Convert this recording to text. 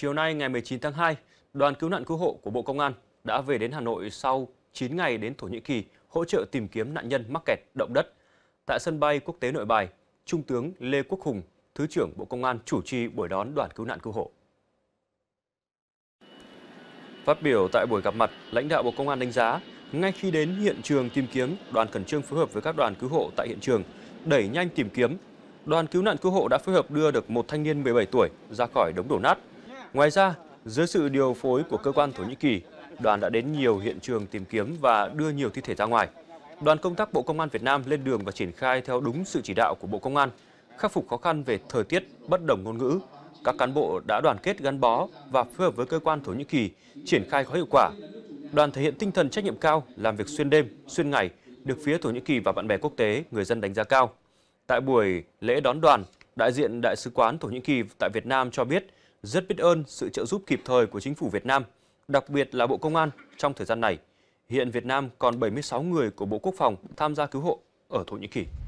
chiều nay ngày 19 tháng 2, đoàn cứu nạn cứu hộ của Bộ Công an đã về đến Hà Nội sau 9 ngày đến Thổ Nhĩ Kỳ hỗ trợ tìm kiếm nạn nhân mắc kẹt động đất. Tại sân bay quốc tế Nội Bài, Trung tướng Lê Quốc Hùng, Thứ trưởng Bộ Công an chủ trì buổi đón đoàn cứu nạn cứu hộ. Phát biểu tại buổi gặp mặt, lãnh đạo Bộ Công an đánh giá, ngay khi đến hiện trường tìm kiếm, đoàn khẩn trương phối hợp với các đoàn cứu hộ tại hiện trường, đẩy nhanh tìm kiếm. Đoàn cứu nạn cứu hộ đã phối hợp đưa được một thanh niên 17 tuổi ra khỏi đống đổ nát. Ngoài ra, dưới sự điều phối của cơ quan Thổ Nhĩ Kỳ, đoàn đã đến nhiều hiện trường tìm kiếm và đưa nhiều thi thể ra ngoài. Đoàn công tác Bộ Công an Việt Nam lên đường và triển khai theo đúng sự chỉ đạo của Bộ Công an, khắc phục khó khăn về thời tiết, bất đồng ngôn ngữ. Các cán bộ đã đoàn kết gắn bó và phối hợp với cơ quan Thổ Nhĩ Kỳ triển khai có hiệu quả. Đoàn thể hiện tinh thần trách nhiệm cao, làm việc xuyên đêm, xuyên ngày, được phía Thổ Nhĩ Kỳ và bạn bè quốc tế, người dân đánh giá cao. Tại buổi lễ đón đoàn, đại diện Đại sứ quán Thổ Nhĩ Kỳ tại Việt Nam cho biết rất biết ơn sự trợ giúp kịp thời của chính phủ Việt Nam, đặc biệt là Bộ Công an trong thời gian này. Hiện Việt Nam còn 76 người của Bộ Quốc phòng tham gia cứu hộ ở Thổ Nhĩ Kỳ.